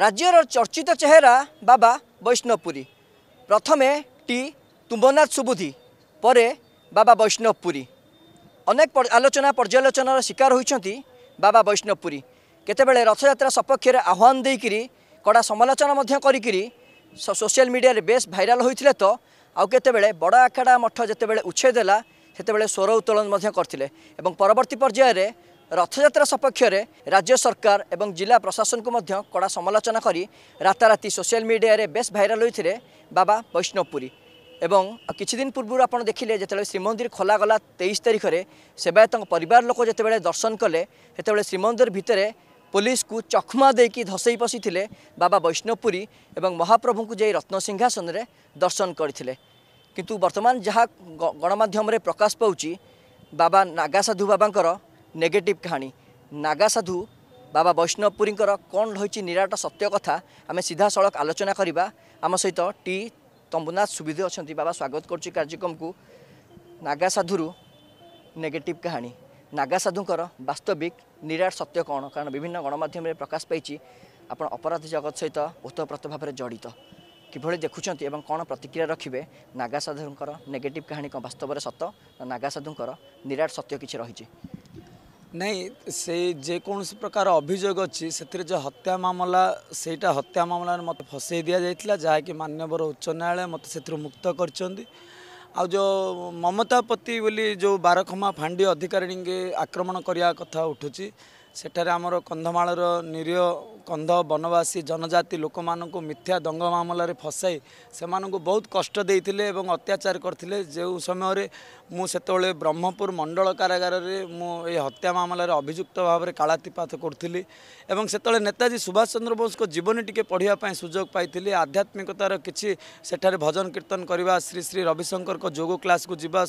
ରାଜ୍ୟର ଚର୍ଚ୍ଚିତ ଚେହେରା ବାବା ବୈଷ୍ଣବପୁରୀ ପ୍ରଥମେ ଟି ତୁମ୍ଭନାଥ ସୁବୁଧି ପରେ ବାବା ବୈଷ୍ଣବପୁରୀ ଅନେକ ଆଲୋଚନା ପର୍ଯ୍ୟାଲୋଚନାର ଶିକାର ହୋଇଛନ୍ତି ବାବା ବୈଷ୍ଣବପୁରୀ କେତେବେଳେ ରଥଯାତ୍ରା ସପକ୍ଷରେ ଆହ୍ୱାନ ଦେଇକରି କଡ଼ା ସମାଲୋଚନା ମଧ୍ୟ କରିକିରି ସୋସିଆଲ ମିଡ଼ିଆରେ ବେଶ୍ ଭାଇରାଲ ହୋଇଥିଲେ ତ ଆଉ କେତେବେଳେ ବଡ଼ ଆଖେଡ଼ା ମଠ ଯେତେବେଳେ ଉଚ୍ଛେଦ ହେଲା ସେତେବେଳେ ସ୍ୱର ଉତ୍ତୋଳନ ମଧ୍ୟ କରିଥିଲେ ଏବଂ ପରବର୍ତ୍ତୀ ପର୍ଯ୍ୟାୟରେ ରଥଯାତ୍ରା ସପକ୍ଷରେ ରାଜ୍ୟ ସରକାର ଏବଂ ଜିଲ୍ଲା ପ୍ରଶାସନକୁ ମଧ୍ୟ କଡ଼ା ସମାଲୋଚନା କରି ରାତାରାତି ସୋସିଆଲ ମିଡ଼ିଆରେ ବେଶ୍ ଭାଇରାଲ୍ ହୋଇଥିଲେ ବାବା ବୈଷ୍ଣବପୁରୀ ଏବଂ କିଛିଦିନ ପୂର୍ବରୁ ଆପଣ ଦେଖିଲେ ଯେତେବେଳେ ଶ୍ରୀମନ୍ଦିର ଖୋଲାଗଲା ତେଇଶ ତାରିଖରେ ସେବାୟତଙ୍କ ପରିବାର ଲୋକ ଯେତେବେଳେ ଦର୍ଶନ କଲେ ସେତେବେଳେ ଶ୍ରୀମନ୍ଦିର ଭିତରେ ପୋଲିସକୁ ଚକ୍ମା ଦେଇକି ଧସେଇ ପଶିଥିଲେ ବାବା ବୈଷ୍ଣବପୁରୀ ଏବଂ ମହାପ୍ରଭୁଙ୍କୁ ଯାଇ ରତ୍ନସିଂହାସନରେ ଦର୍ଶନ କରିଥିଲେ କିନ୍ତୁ ବର୍ତ୍ତମାନ ଯାହା ଗଣମାଧ୍ୟମରେ ପ୍ରକାଶ ପାଉଛି ବାବା ନାଗାସାଧୁ ବାବାଙ୍କର ନେଗେଟିଭ୍ କାହାଣୀ ନାଗାସାଧୁ ବାବା ବୈଷ୍ଣବପୁରୀଙ୍କର କ'ଣ ରହିଛି ନିରାଟ ସତ୍ୟ କଥା ଆମେ ସିଧାସଳଖ ଆଲୋଚନା କରିବା ଆମ ସହିତ ଟି ତମ୍ବୁନାଥ ସୁବିଧା ଅଛନ୍ତି ବାବା ସ୍ୱାଗତ କରୁଛି କାର୍ଯ୍ୟକ୍ରମକୁ ନାଗାସାଧୁରୁ ନେଗେଟିଭ୍ କାହାଣୀ ନାଗାସାଧୁଙ୍କର ବାସ୍ତବିକ ନିରାଟ ସତ୍ୟ କ'ଣ କାରଣ ବିଭିନ୍ନ ଗଣମାଧ୍ୟମରେ ପ୍ରକାଶ ପାଇଛି ଆପଣ ଅପରାଧ ଜଗତ ସହିତ ଉତ୍ତପ୍ରତ ଭାବରେ ଜଡ଼ିତ କିଭଳି ଦେଖୁଛନ୍ତି ଏବଂ କ'ଣ ପ୍ରତିକ୍ରିୟା ରଖିବେ ନାଗାସାଧୁଙ୍କର ନେଗେଟିଭ୍ କାହାଣୀ କ'ଣ ବାସ୍ତବରେ ସତ ନା ନାଗାସାଧୁଙ୍କର ନିରାଟ ସତ୍ୟ କିଛି ରହିଛି ନାଇଁ ସେ ଯେକୌଣସି ପ୍ରକାର ଅଭିଯୋଗ ଅଛି ସେଥିରେ ଯେଉଁ ହତ୍ୟା ମାମଲା ସେଇଟା ହତ୍ୟା ମାମଲାରେ ମୋତେ ଫସେଇ ଦିଆଯାଇଥିଲା ଯାହାକି ମାନ୍ୟବର ଉଚ୍ଚ ନ୍ୟାୟାଳୟ ମୋତେ ସେଥିରୁ ମୁକ୍ତ କରିଛନ୍ତି ଆଉ ଯେଉଁ ମମତାପତି ବୋଲି ଯେଉଁ ବାରଖମା ଫାଣ୍ଡି ଅଧିକାରୀଙ୍କୁ ଆକ୍ରମଣ କରିବା କଥା ଉଠୁଛି ସେଠାରେ ଆମର କନ୍ଧମାଳର ନିରୀହ କନ୍ଧ ବନବାସୀ ଜନଜାତି ଲୋକମାନଙ୍କୁ ମିଥ୍ୟା ଦଙ୍ଗ ମାମଲାରେ ଫସାଇ ସେମାନଙ୍କୁ ବହୁତ କଷ୍ଟ ଦେଇଥିଲେ ଏବଂ ଅତ୍ୟାଚାର କରିଥିଲେ ଯେଉଁ ସମୟରେ ମୁଁ ସେତେବେଳେ ବ୍ରହ୍ମପୁର ମଣ୍ଡଳ କାରାଗାରରେ ମୁଁ ଏହି ହତ୍ୟା ମାମଲାରେ ଅଭିଯୁକ୍ତ ଭାବରେ କାଳାତିପାତ କରୁଥିଲି ଏବଂ ସେତେବେଳେ ନେତାଜୀ ସୁଭାଷ ଚନ୍ଦ୍ର ବୋଷଙ୍କ ଜୀବନୀ ଟିକେ ପଢ଼ିବା ପାଇଁ ସୁଯୋଗ ପାଇଥିଲି ଆଧ୍ୟାତ୍ମିକତାର କିଛି ସେଠାରେ ଭଜନ କୀର୍ତ୍ତନ କରିବା ଶ୍ରୀ ଶ୍ରୀ ରବିଶଙ୍କରଙ୍କ ଯୋଗ କ୍ଲାସ୍କୁ ଯିବା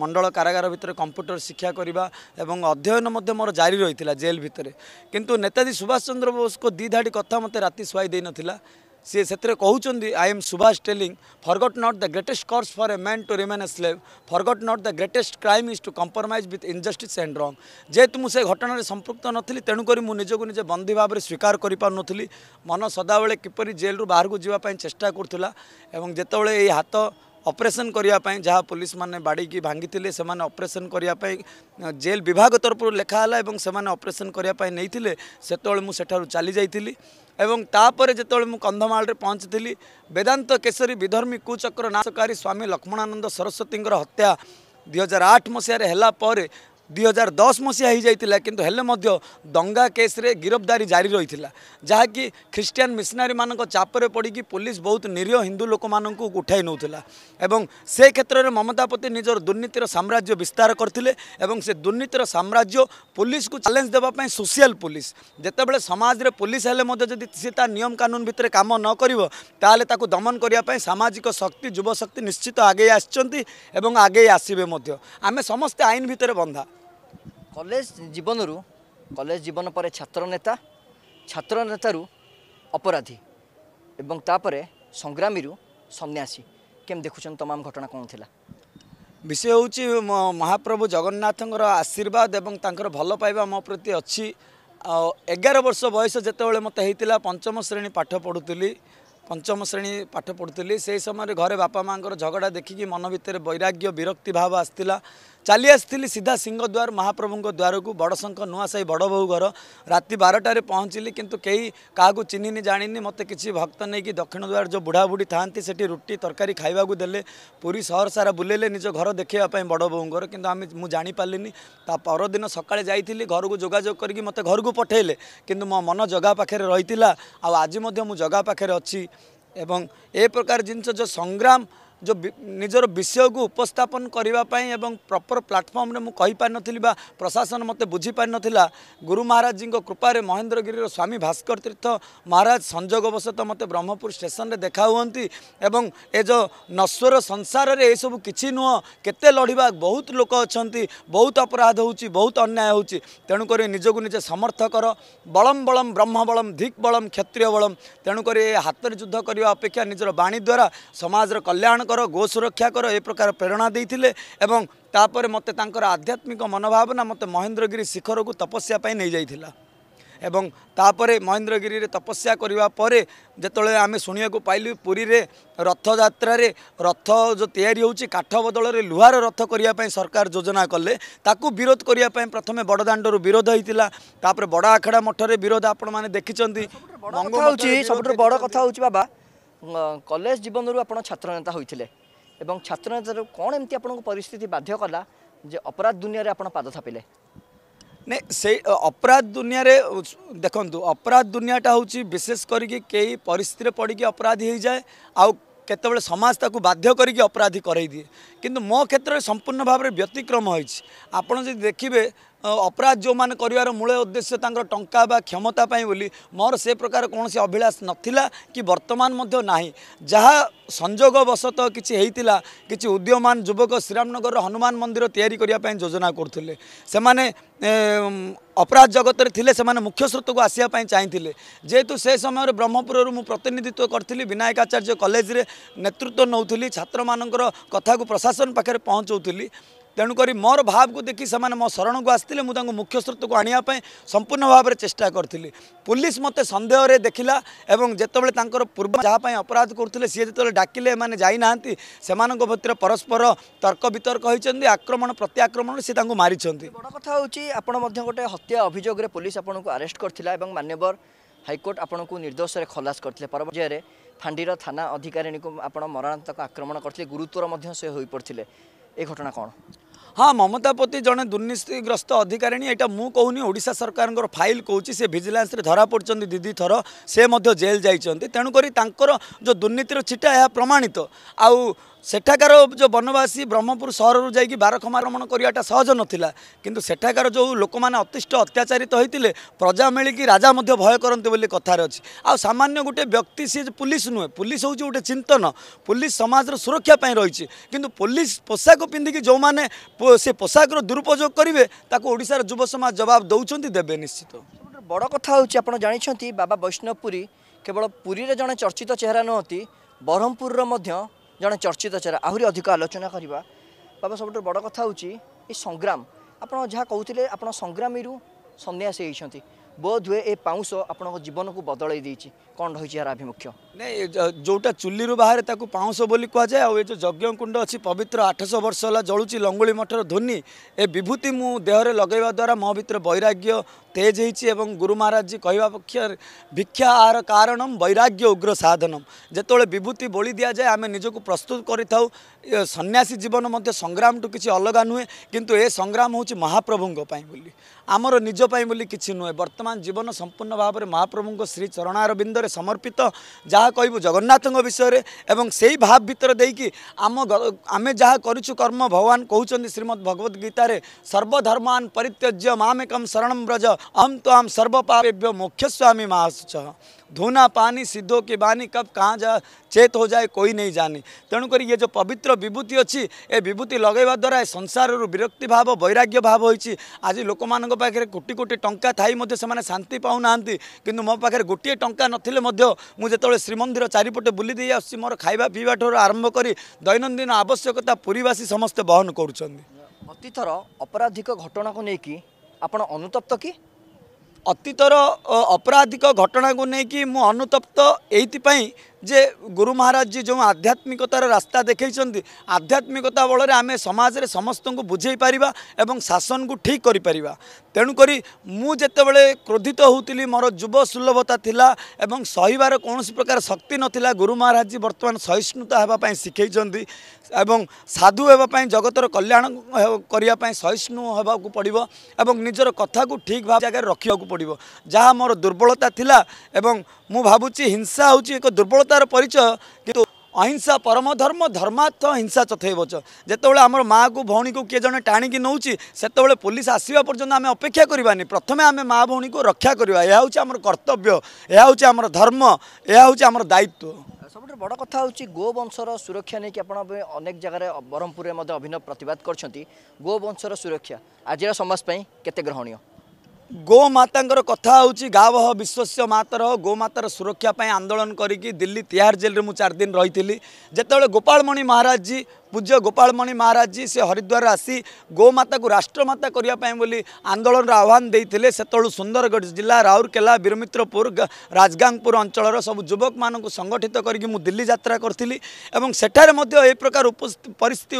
ମଣ୍ଡଳ କାରାଗାର ଭିତରେ କମ୍ପ୍ୟୁଟର ଶିକ୍ଷା କରିବା ଏବଂ ଅଧ୍ୟୟନ ମଧ୍ୟ ମୋର ଜାରି ରହିଥିଲା ଜେଲ୍ ଭିତରେ କିନ୍ତୁ ନେତାଜୀ ସୁଭାଷ ଚନ୍ଦ୍ର ବୋଷଙ୍କ ଦିଧାଡ଼ି କଥା ମୋତେ ରାତି ଶୁଆଇ ଦେଇନଥିଲା ସିଏ ସେଥିରେ କହୁଛନ୍ତି I am Subhash telling forget not the greatest curse for a man to remain a slave forget not the greatest crime is to compromise with injustice and wrong ଯେହେତୁ ମୁଁ ସେ ଘଟଣାରେ ସମ୍ପୃକ୍ତ ନଥିଲି ତେଣୁକରି ମୁଁ ନିଜକୁ ନିଜେ ବନ୍ଦୀ ଭାବରେ ସ୍ୱୀକାର କରିପାରୁନଥିଲି ମନ ସଦାବେଳେ କିପରି ଜେଲ୍ରୁ ବାହାରକୁ ଯିବା ପାଇଁ ଚେଷ୍ଟା କରୁଥିଲା ଏବଂ ଯେତେବେଳେ ଏଇ ହାତ अपरेसन करने जहाँ पुलिस मैंने बाड़ी भांगी थे अपरेसन करने जेल विभाग तरफ लिखाला और से ऑपरेशन करने नहीं सेठू चली जाइली एवं तापर जो कंधमाल पहुँची थी वेदांत केशरी विधर्मी कुचक्र नाशकारी स्वामी लक्ष्मणानंद सरस्वती हत्या दुई हजार आठ मसीह ଦୁଇହଜାର ଦଶ ମସିହା ହୋଇଯାଇଥିଲା କିନ୍ତୁ ହେଲେ ମଧ୍ୟ ଦଙ୍ଗା କେସ୍ରେ ଗିରଫଦାରୀ ଜାରି ରହିଥିଲା ଯାହାକି ଖ୍ରୀଷ୍ଟିଆନ ମିଶନାରୀମାନଙ୍କ ଚାପରେ ପଡ଼ିକି ପୋଲିସ ବହୁତ ନିରୀହ ହିନ୍ଦୁ ଲୋକମାନଙ୍କୁ ଉଠାଇ ନେଉଥିଲା ଏବଂ ସେ କ୍ଷେତ୍ରରେ ମମତାପତି ନିଜର ଦୁର୍ନୀତିର ସାମ୍ରାଜ୍ୟ ବିସ୍ତାର କରିଥିଲେ ଏବଂ ସେ ଦୁର୍ନୀତିର ସାମ୍ରାଜ୍ୟ ପୋଲିସକୁ ଚ୍ୟାଲେଞ୍ଜ ଦେବା ପାଇଁ ସୋସିଆଲ ପୋଲିସ ଯେତେବେଳେ ସମାଜରେ ପୋଲିସ ହେଲେ ମଧ୍ୟ ଯଦି ସେ ତା ନିୟମ କାନୁନ ଭିତରେ କାମ ନ କରିବ ତାହେଲେ ତାକୁ ଦମନ କରିବା ପାଇଁ ସାମାଜିକ ଶକ୍ତି ଯୁବଶକ୍ତି ନିଶ୍ଚିତ ଆଗେଇ ଆସିଛନ୍ତି ଏବଂ ଆଗେଇ ଆସିବେ ମଧ୍ୟ ଆମେ ସମସ୍ତେ ଆଇନ ଭିତରେ ବନ୍ଧା କଲେଜ ଜୀବନରୁ କଲେଜ ଜୀବନ ପରେ ଛାତ୍ର ନେତା ଛାତ୍ର ନେତାରୁ ଅପରାଧୀ ଏବଂ ତାପରେ ସଂଗ୍ରାମୀରୁ ସନ୍ନ୍ୟାସୀ କେମିତି ଦେଖୁଛନ୍ତି ତମାମ ଘଟଣା କ'ଣ ଥିଲା ବିଷୟ ହେଉଛି ମହାପ୍ରଭୁ ଜଗନ୍ନାଥଙ୍କର ଆଶୀର୍ବାଦ ଏବଂ ତାଙ୍କର ଭଲ ପାଇବା ମୋ ପ୍ରତି ଅଛି ଆଉ ଏଗାର ବର୍ଷ ବୟସ ଯେତେବେଳେ ମୋତେ ହେଇଥିଲା ପଞ୍ଚମ ଶ୍ରେଣୀ ପାଠ ପଢ଼ୁଥିଲି ପଞ୍ଚମ ଶ୍ରେଣୀ ପାଠ ପଢ଼ୁଥିଲି ସେହି ସମୟରେ ଘରେ ବାପା ମାଆଙ୍କର ଝଗଡ଼ା ଦେଖିକି ମନ ଭିତରେ ବୈରାଗ୍ୟ ବିରକ୍ତି ଭାବ ଆସିଥିଲା चाहिँ सिधा सिंहद्वार महाप्रभु द्वारको बडसँग नुहाँ बड़ बडबु घर राति बारटे पहचलि कि केही का चिहि जाने मते कि भक्त कि दक्षिण द्वार जो बुढाबुढी थाहाँ सठी रुटी तरकारी खा द पुरै सहर सारा बुलैले निज घर देखापड बो घर म जा पारि तरदिन सक्छ घरको जोजोगि म घरको पठाइले कि मन जगापाखेर आउ आज एवं ए प्रकार जो संग्राम ଯେଉଁ ନିଜର ବିଷୟକୁ ଉପସ୍ଥାପନ କରିବା ପାଇଁ ଏବଂ ପ୍ରପର ପ୍ଲାଟଫର୍ମରେ ମୁଁ କହିପାରିନଥିଲି ବା ପ୍ରଶାସନ ମୋତେ ବୁଝିପାରିନଥିଲା ଗୁରୁ ମହାରାଜଙ୍କ କୃପାରେ ମହେନ୍ଦ୍ରଗିରିର ସ୍ୱାମୀ ଭାସ୍କର ତୀର୍ଥ ମହାରାଜ ସଂଯୋଗବଶତଃ ମୋତେ ବ୍ରହ୍ମପୁର ଷ୍ଟେସନରେ ଦେଖା ହୁଅନ୍ତି ଏବଂ ଏ ଯେଉଁ ନଶ୍ୱର ସଂସାରରେ ଏସବୁ କିଛି ନୁହଁ କେତେ ଲଢ଼ିବା ବହୁତ ଲୋକ ଅଛନ୍ତି ବହୁତ ଅପରାଧ ହେଉଛି ବହୁତ ଅନ୍ୟାୟ ହେଉଛି ତେଣୁକରି ନିଜକୁ ନିଜେ ସମର୍ଥ କର ବଳମ୍ ବଳମ୍ ବ୍ରହ୍ମ ବଳମ୍ ଧିକ୍ ବଳମ୍ କ୍ଷତ୍ରିୟ ବଳମ୍ ତେଣୁକରି ଏ ହାତରେ ଯୁଦ୍ଧ କରିବା ଅପେକ୍ଷା ନିଜର ବାଣୀ ଦ୍ୱାରା ସମାଜର କଲ୍ୟାଣ କର ଗୋସୁରକ୍ଷା କର ଏ ପ୍ରକାର ପ୍ରେରଣା ଦେଇଥିଲେ ଏବଂ ତାପରେ ମୋତେ ତାଙ୍କର ଆଧ୍ୟାତ୍ମିକ ମନୋଭାବନା ମୋତେ ମହେନ୍ଦ୍ରଗିରି ଶିଖରକୁ ତପସ୍ୟା ପାଇଁ ନେଇଯାଇଥିଲା ଏବଂ ତାପରେ ମହେନ୍ଦ୍ରଗିରିରେ ତପସ୍ୟା କରିବା ପରେ ଯେତେବେଳେ ଆମେ ଶୁଣିବାକୁ ପାଇଲୁ ପୁରୀରେ ରଥଯାତ୍ରାରେ ରଥ ଯେଉଁ ତିଆରି ହେଉଛି କାଠ ବଦଳରେ ଲୁହାର ରଥ କରିବା ପାଇଁ ସରକାର ଯୋଜନା କଲେ ତାକୁ ବିରୋଧ କରିବା ପାଇଁ ପ୍ରଥମେ ବଡ଼ଦାଣ୍ଡରୁ ବିରୋଧ ହୋଇଥିଲା ତାପରେ ବଡ଼ ଆଖଡ଼ା ମଠରେ ବିରୋଧ ଆପଣମାନେ ଦେଖିଛନ୍ତି ସବୁଠୁ ବଡ଼ କଥା ହେଉଛି ବାବା କଲେଜ ଜୀବନରୁ ଆପଣ ଛାତ୍ରନେତା ହୋଇଥିଲେ ଏବଂ ଛାତ୍ରନେତାରୁ କ'ଣ ଏମିତି ଆପଣଙ୍କୁ ପରିସ୍ଥିତି ବାଧ୍ୟ କଲା ଯେ ଅପରାଧ ଦୁନିଆରେ ଆପଣ ପାଦ ଥାପିଲେ ନାଇଁ ସେଇ ଅପରାଧ ଦୁନିଆରେ ଦେଖନ୍ତୁ ଅପରାଧ ଦୁନିଆଟା ହେଉଛି ବିଶେଷ କରିକି କେହି ପରିସ୍ଥିତିରେ ପଡ଼ିକି ଅପରାଧୀ ହୋଇଯାଏ ଆଉ କେତେବେଳେ ସମାଜ ତାକୁ ବାଧ୍ୟ କରିକି ଅପରାଧୀ କରେଇଦିଏ କିନ୍ତୁ ମୋ କ୍ଷେତ୍ରରେ ସମ୍ପୂର୍ଣ୍ଣ ଭାବରେ ବ୍ୟତିକ୍ରମ ହୋଇଛି ଆପଣ ଯଦି ଦେଖିବେ ଅପରାଧ ଯେଉଁମାନେ କରିବାର ମୂଳ ଉଦ୍ଦେଶ୍ୟ ତାଙ୍କର ଟଙ୍କା ବା କ୍ଷମତା ପାଇଁ ବୋଲି ମୋର ସେ ପ୍ରକାର କୌଣସି ଅଭିଳାଷ ନଥିଲା କି ବର୍ତ୍ତମାନ ମଧ୍ୟ ନାହିଁ ଯାହା ସଂଯୋଗବଶତଃ କିଛି ହେଇଥିଲା କିଛି ଉଦୀୟମାନ ଯୁବକ ଶ୍ରୀରାମନଗରର ହନୁମାନ ମନ୍ଦିର ତିଆରି କରିବା ପାଇଁ ଯୋଜନା କରୁଥିଲେ ସେମାନେ ଅପରାଧ ଜଗତରେ ଥିଲେ ସେମାନେ ମୁଖ୍ୟ ସ୍ରୋତକୁ ଆସିବା ପାଇଁ ଚାହିଁଥିଲେ ଯେହେତୁ ସେ ସମୟରେ ବ୍ରହ୍ମପୁରରୁ ମୁଁ ପ୍ରତିନିଧିତ୍ୱ କରିଥିଲି ବିନାୟକ ଆଚାର୍ଯ୍ୟ କଲେଜରେ ନେତୃତ୍ୱ ନେଉଥିଲି ଛାତ୍ରମାନଙ୍କର କଥାକୁ ପ୍ରଶାସନ ପାଖରେ ପହଞ୍ଚାଉଥିଲି ତେଣୁକରି ମୋର ଭାବକୁ ଦେଖି ସେମାନେ ମୋ ଶରଣକୁ ଆସିଥିଲେ ମୁଁ ତାଙ୍କୁ ମୁଖ୍ୟ ସ୍ରୋତକୁ ଆଣିବା ପାଇଁ ସମ୍ପୂର୍ଣ୍ଣ ଭାବରେ ଚେଷ୍ଟା କରିଥିଲି ପୋଲିସ ମୋତେ ସନ୍ଦେହରେ ଦେଖିଲା ଏବଂ ଯେତେବେଳେ ତାଙ୍କର ପୂର୍ବ ଯାହା ପାଇଁ ଅପରାଧ କରୁଥିଲେ ସିଏ ଯେତେବେଳେ ଡାକିଲେ ଏମାନେ ଯାଇନାହାନ୍ତି ସେମାନଙ୍କ ଭିତରେ ପରସ୍ପର ତର୍କ ବିତର୍କ ହୋଇଛନ୍ତି ଆକ୍ରମଣ ପ୍ରତିଆକ୍ରମଣରେ ସେ ତାଙ୍କୁ ମାରିଛନ୍ତି ବଡ଼ କଥା ହେଉଛି ଆପଣ ମଧ୍ୟ ଗୋଟେ ହତ୍ୟା ଅଭିଯୋଗରେ ପୋଲିସ ଆପଣଙ୍କୁ ଆରେଷ୍ଟ କରିଥିଲା ଏବଂ ମାନ୍ୟବର ହାଇକୋର୍ଟ ଆପଣଙ୍କୁ ନିର୍ଦ୍ଦୋଷରେ ଖଲାସ କରିଥିଲେ ପରବର୍ତ୍ତୀରେ ଫାଣ୍ଡିର ଥାନା ଅଧିକାରୀଙ୍କୁ ଆପଣ ମରଣାନ୍ତକ ଆକ୍ରମଣ କରିଥିଲେ ଗୁରୁତ୍ୱର ମଧ୍ୟ ସେ ହୋଇପଡ଼ିଥିଲେ ଏ ଘଟଣା କ'ଣ ହଁ ମମତା ପତି ଜଣେ ଦୁର୍ନୀତିଗ୍ରସ୍ତ ଅଧିକାରିଣୀ ଏଇଟା ମୁଁ କହୁନି ଓଡ଼ିଶା ସରକାରଙ୍କର ଫାଇଲ୍ କହୁଛି ସେ ଭିଜିଲାନ୍ସରେ ଧରା ପଡ଼ିଛନ୍ତି ଦିଦି ଥର ସେ ମଧ୍ୟ ଜେଲ୍ ଯାଇଛନ୍ତି ତେଣୁକରି ତାଙ୍କର ଯେଉଁ ଦୁର୍ନୀତିର ଛିଟା ଏହା ପ୍ରମାଣିତ ଆଉ ସେଠାକାର ଯେଉଁ ବନବାସୀ ବ୍ରହ୍ମପୁର ସହରରୁ ଯାଇକି ବାରଖମାରମଣ କରିବାଟା ସହଜ ନଥିଲା କିନ୍ତୁ ସେଠାକାର ଯେଉଁ ଲୋକମାନେ ଅତିଷ୍ଠ ଅତ୍ୟାଚାରିତ ହୋଇଥିଲେ ପ୍ରଜା ମିଳିକି ରାଜା ମଧ୍ୟ ଭୟ କରନ୍ତି ବୋଲି କଥାରେ ଅଛି ଆଉ ସାମାନ୍ୟ ଗୋଟେ ବ୍ୟକ୍ତି ସିଏ ପୁଲିସ୍ ନୁହେଁ ପୁଲିସ୍ ହେଉଛି ଗୋଟେ ଚିନ୍ତନ ପୁଲିସ୍ ସମାଜର ସୁରକ୍ଷା ପାଇଁ ରହିଛି କିନ୍ତୁ ପୁଲିସ୍ ପୋଷାକ ପିନ୍ଧିକି ଯେଉଁମାନେ ସେ ପୋଷାକର ଦୁରୁପଯୋଗ କରିବେ ତାକୁ ଓଡ଼ିଶାର ଯୁବ ସମାଜ ଜବାବ ଦେଉଛନ୍ତି ଦେବେ ନିଶ୍ଚିତ ବଡ଼ କଥା ହେଉଛି ଆପଣ ଜାଣିଛନ୍ତି ବାବା ବୈଷ୍ଣବ ପୁରୀ କେବଳ ପୁରୀରେ ଜଣେ ଚର୍ଚ୍ଚିତ ଚେହେରା ନୁହନ୍ତି ବ୍ରହ୍ମପୁରର ମଧ୍ୟ ଜଣେ ଚର୍ଚ୍ଚିତ ଚେହେରା ଆହୁରି ଅଧିକ ଆଲୋଚନା କରିବା ବାବା ସବୁଠାରୁ ବଡ଼ କଥା ହେଉଛି ଏ ସଂଗ୍ରାମ ଆପଣ ଯାହା କହୁଥିଲେ ଆପଣ ସଂଗ୍ରାମୀରୁ ସନ୍ନ୍ୟାସୀ ହେଇଛନ୍ତି ବୋଧ ହୁଏ ଏ ପାଉଁଶ ଆପଣଙ୍କ ଜୀବନକୁ ବଦଳେଇ ଦେଇଛି କ'ଣ ରହିଛି ଏହାର ଆଭିମୁଖ୍ୟ ନାଇଁ ଯେଉଁଟା ଚୁଲିରୁ ବାହାରେ ତାକୁ ପାଉଁଶ ବୋଲି କୁହାଯାଏ ଆଉ ଏ ଯେଉଁ ଯଜ୍ଞକୁଣ୍ଡ ଅଛି ପବିତ୍ର ଆଠଶହ ବର୍ଷ ହେଲା ଜଳୁଛି ଲଙ୍ଗୁଳି ମଠର ଧ୍ୱନି ଏ ବିଭୂତି ମୁଁ ଦେହରେ ଲଗାଇବା ଦ୍ୱାରା ମୋ ଭିତରେ ବୈରାଗ୍ୟ ତେଜ ହେଇଛି ଏବଂ ଗୁରୁ ମହାରାଜ ଜୀ କହିବା ପକ୍ଷରେ ଭିକ୍ଷା ଆର କାରଣମ ବୈରାଗ୍ୟ ଉଗ୍ର ସାଧନମ ଯେତେବେଳେ ବିଭୂତି ବଳି ଦିଆଯାଏ ଆମେ ନିଜକୁ ପ୍ରସ୍ତୁତ କରିଥାଉ ସନ୍ନ୍ୟାସୀ ଜୀବନ ମଧ୍ୟ ସଂଗ୍ରାମଠୁ କିଛି ଅଲଗା ନୁହେଁ କିନ୍ତୁ ଏ ସଂଗ୍ରାମ ହେଉଛି ମହାପ୍ରଭୁଙ୍କ ପାଇଁ ବୋଲି ଆମର ନିଜ ପାଇଁ ବୋଲି କିଛି ନୁହେଁ ବର୍ତ୍ତମାନ ଜୀବନ ସମ୍ପୂର୍ଣ୍ଣ ଭାବରେ ମହାପ୍ରଭୁଙ୍କ ଶ୍ରୀ ଚରଣାରବିନ୍ଦରେ ସମର୍ପିତ ଯାହା କହିବୁ ଜଗନ୍ନାଥଙ୍କ ବିଷୟରେ ଏବଂ ସେହି ଭାବ ଭିତରେ ଦେଇକି ଆମ ଆମେ ଯାହା କରୁଛୁ କର୍ମ ଭଗବାନ କହୁଛନ୍ତି ଶ୍ରୀମଦ୍ ଭଗବତ ଗୀତାରେ ସର୍ବଧର୍ମାନ୍ ପରିତ୍ୟଜ୍ୟ ମାମେକମ୍ ଶରଣମ୍ ବ୍ରଜ हम तो हम सर्वपापेभ्यो मुख्य स्वामी महाश्च धूना पानी सिद्धो की बानी कब कहाँ जा चेत हो जाए कोई नहीं जाने तेणुक ये जो पवित्र विभूति अच्छी ए विभूति लगे द्वारा संसार संसार विरक्ति भाव वैराग्य भाव हो आज लोक पाखे कोटी कोटी टंका थी से शांति ना कि मो पाखे गोटे टा नतले श्रीमंदिर चारिपटे बुली दे आस मोर खाଇବା ପିଇବା ଠାରୁ ଆରମ୍ଭ କରି ଦୈନନ୍ଦିନ ଆବଶ୍ୟକତା ପୁରୀବାସୀ ସମସ୍ତେ ବହନ अपराधिक घटना घटना को लेकिन आपत अनुतप्त कि ଅତୀତର ଅପରାଧିକ ଘଟଣାକୁ ନେଇକି ମୁଁ ଅନୁତପ୍ତ ଏଇଥିପାଇଁ ଯେ ଗୁରୁ ମହାରାଜ ଜୀ ଯେଉଁ ଆଧ୍ୟାତ୍ମିକତାର ରାସ୍ତା ଦେଖାଇଛନ୍ତି ଆଧ୍ୟାତ୍ମିକତା ବଳରେ ଆମେ ସମାଜରେ ସମସ୍ତଙ୍କୁ ବୁଝାଇ ପାରିବା ଏବଂ ଶାସନକୁ ଠିକ୍ କରିପାରିବା ତେଣୁକରି ମୁଁ ଯେତେବେଳେ କ୍ରୋଧିତ ହେଉଥିଲି ମୋର ଯୁବ ସୁଲଭତା ଥିଲା ଏବଂ ସହିବାର କୌଣସି ପ୍ରକାର ଶକ୍ତି ନଥିଲା ଗୁରୁ ମହାରାଜ ଜୀ ବର୍ତ୍ତମାନ ସହିଷ୍ଣୁତା ହେବା ପାଇଁ ଶିଖାଇଛନ୍ତି ଏବଂ ସାଧୁ ହେବା ପାଇଁ ଜଗତର କଲ୍ୟାଣ କରିବା ପାଇଁ ସହିଷ୍ଣୁ ହେବାକୁ ପଡ଼ିବ ଏବଂ ନିଜର କଥାକୁ ଠିକ୍ ଭାବ ଜାଗାରେ ରଖିବାକୁ ପଡ଼ିବ ଯାହା ମୋର ଦୁର୍ବଳତା ଥିଲା ଏବଂ ମୁଁ ଭାବୁଛି ହିଂସା ହେଉଛି ଏକ ଦୁର୍ବଳତାର ପରିଚୟ କିନ୍ତୁ ଅହିଂସା ପରମ ଧର୍ମ ଧର୍ମାର୍ଥ ହିଂସା ଚଥେଇ ବଚ ଯେତେବେଳେ ଆମର ମାଆକୁ ଭଉଣୀକୁ କିଏ ଜଣେ ଟାଣିକି ନେଉଛି ସେତେବେଳେ ପୋଲିସ ଆସିବା ପର୍ଯ୍ୟନ୍ତ ଆମେ ଅପେକ୍ଷା କରିବାନି ପ୍ରଥମେ ଆମେ ମାଆ ଭଉଣୀକୁ ରକ୍ଷା କରିବା ଏହା ହେଉଛି ଆମର କର୍ତ୍ତବ୍ୟ ଏହା ହେଉଛି ଆମର ଧର୍ମ ଏହା ହେଉଛି ଆମର ଦାୟିତ୍ୱ ସବୁଠୁ ବଡ଼ କଥା ହେଉଛି ଗୋବଂଶର ସୁରକ୍ଷା ନେଇକି ଆପଣ ଅନେକ ଜାଗାରେ ବ୍ରହ୍ମପୁରରେ ମଧ୍ୟ ଅଭିନୟ ପ୍ରତିବାଦ କରିଛନ୍ତି ଗୋବଂଶର ସୁରକ୍ଷା ଆଜିର ସମାଜ ପାଇଁ କେତେ ଗ୍ରହଣୀୟ ଗୋମାତାଙ୍କର କଥା ହେଉଛି ଗାଭ ବିଶ୍ୱସ୍ୟ ମାତର ଗୋମାତାର ସୁରକ୍ଷା ପାଇଁ ଆନ୍ଦୋଳନ କରିକି ଦିଲ୍ଲୀ ତିହାର ଜେଲ୍ରେ ମୁଁ ଚାରି ଦିନ ରହିଥିଲି ଯେତେବେଳେ ଗୋପାଳମଣି ମହାରାଜ ଜୀ ପୂଜ୍ୟ ଗୋପାଳମଣି ମହାରାଜ ଜୀ ସେ ହରିଦ୍ୱାର ଆସି ଗୋମାତାକୁ ରାଷ୍ଟ୍ରମାତା କରିବା ପାଇଁ ବୋଲି ଆନ୍ଦୋଳନର ଆହ୍ୱାନ ଦେଇଥିଲେ ସେତେବେଳୁ ସୁନ୍ଦରଗଡ଼ ଜିଲ୍ଲା ରାଉରକେଲା ବୀରମିତ୍ରପୁର ରାଜଗାଙ୍ଗପୁର ଅଞ୍ଚଳର ସବୁ ଯୁବକମାନଙ୍କୁ ସଂଗଠିତ କରିକି ମୁଁ ଦିଲ୍ଲୀ ଯାତ୍ରା କରିଥିଲି ଏବଂ ସେଠାରେ ମଧ୍ୟ ଏହି ପ୍ରକାର ପରିସ୍ଥିତି